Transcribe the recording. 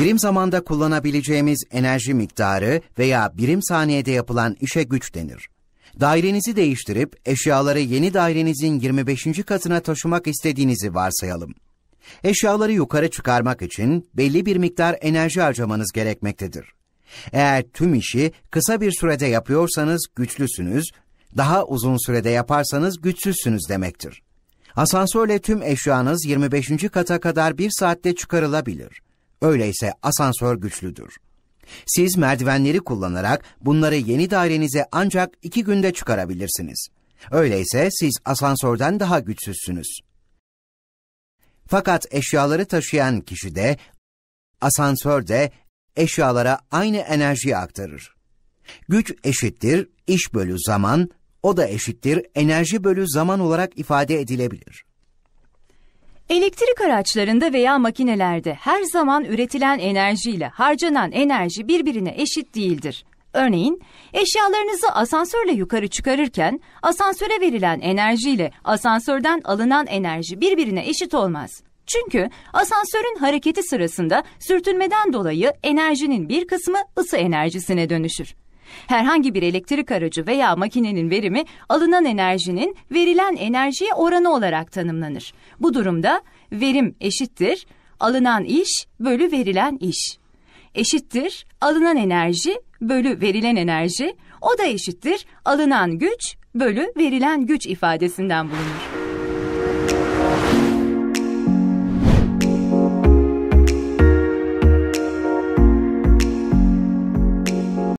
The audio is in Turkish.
Birim zamanda kullanabileceğimiz enerji miktarı veya birim saniyede yapılan işe güç denir. Dairenizi değiştirip eşyaları yeni dairenizin 25. katına taşımak istediğinizi varsayalım. Eşyaları yukarı çıkarmak için belli bir miktar enerji harcamanız gerekmektedir. Eğer tüm işi kısa bir sürede yapıyorsanız güçlüsünüz, daha uzun sürede yaparsanız güçsüzsünüz demektir. Asansörle tüm eşyanız 25. kata kadar bir saatte çıkarılabilir. Öyleyse asansör güçlüdür. Siz merdivenleri kullanarak bunları yeni dairenize ancak iki günde çıkarabilirsiniz. Öyleyse siz asansörden daha güçsüzsünüz. Fakat eşyaları taşıyan kişi de asansör de eşyalara aynı enerjiyi aktarır. Güç eşittir iş bölü zaman, o da eşittir enerji bölü zaman olarak ifade edilebilir. Elektrik araçlarında veya makinelerde her zaman üretilen enerji ile harcanan enerji birbirine eşit değildir. Örneğin, eşyalarınızı asansörle yukarı çıkarırken asansöre verilen enerji ile asansörden alınan enerji birbirine eşit olmaz. Çünkü asansörün hareketi sırasında sürtünmeden dolayı enerjinin bir kısmı ısı enerjisine dönüşür. Herhangi bir elektrik aracı veya makinenin verimi alınan enerjinin verilen enerjiye oranı olarak tanımlanır. Bu durumda verim eşittir alınan iş bölü verilen iş. Eşittir alınan enerji bölü verilen enerji, o da eşittir alınan güç bölü verilen güç ifadesinden bulunur.